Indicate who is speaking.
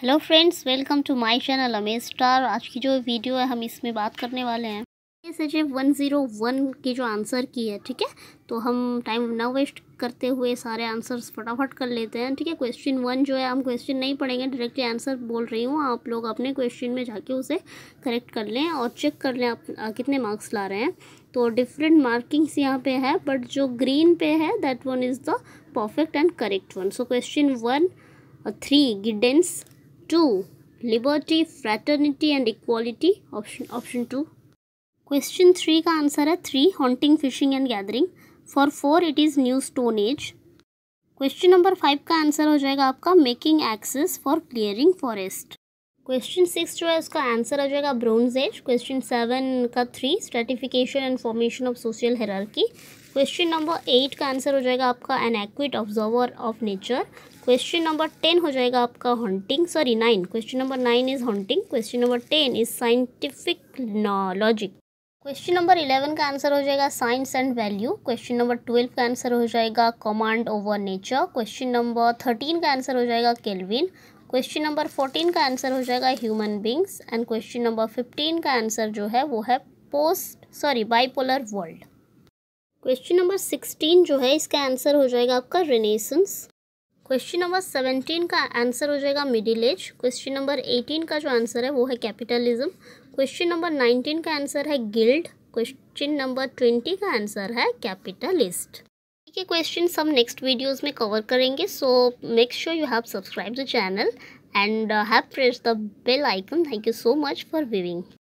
Speaker 1: hello friends welcome to my channel amaze star आज की जो वीडियो है हम इसमें बात करने वाले हैं S H F one zero one की जो आंसर की है ठीक है तो हम टाइम ना वेस्ट करते हुए सारे आंसर्स फटाफट कर लेते हैं ठीक है क्वेश्चन वन जो है हम क्वेश्चन नहीं पढ़ेंगे डायरेक्टली आंसर बोल रही हूँ आप लोग अपने क्वेश्चन में जाके उसे करेक्ट कर लें और चेक कर लें आप कितने मार्क्स ला रहे हैं तो डिफरेंट मार्किंग्स यहाँ पे है बट जो ग्रीन पे है that one is the perfect and correct one so question one three guidance to liberty fraternity and equality option option two question three का आंसर है three hunting fishing and gathering for four it is new stone age question number five का answer हो जाएगा आपका making axes for clearing forest question six जो है उसका answer हो जाएगा ब्रोंज एज क्वेश्चन सेवन का three stratification and formation of social hierarchy question number eight का आंसर हो जाएगा आपका an acute observer of nature question number ten हो जाएगा आपका hunting sorry nine question number nine is hunting question number ten is scientific logic question number eleven का answer हो जाएगा science and value question number twelve का answer हो जाएगा command over nature question number thirteen का answer हो जाएगा Kelvin question number fourteen का आंसर हो जाएगा human beings and question number fifteen का आंसर जो है वो है post sorry bipolar world question number sixteen जो है इसका आंसर हो जाएगा आपका रिनेसेंस क्वेश्चन नंबर सेवेंटीन का आंसर हो जाएगा middle age question number eighteen का जो आंसर है वो है कैपिटलिज्म क्वेश्चन नंबर नाइनटीन का आंसर है गिल्ड क्वेश्चन नंबर ट्वेंटी का आंसर है कैपिटलिस्ट ठीक है क्वेश्चन हम नेक्स्ट वीडियोज में कवर करेंगे so make sure you have subscribe the channel and have press the bell icon thank you so much for viewing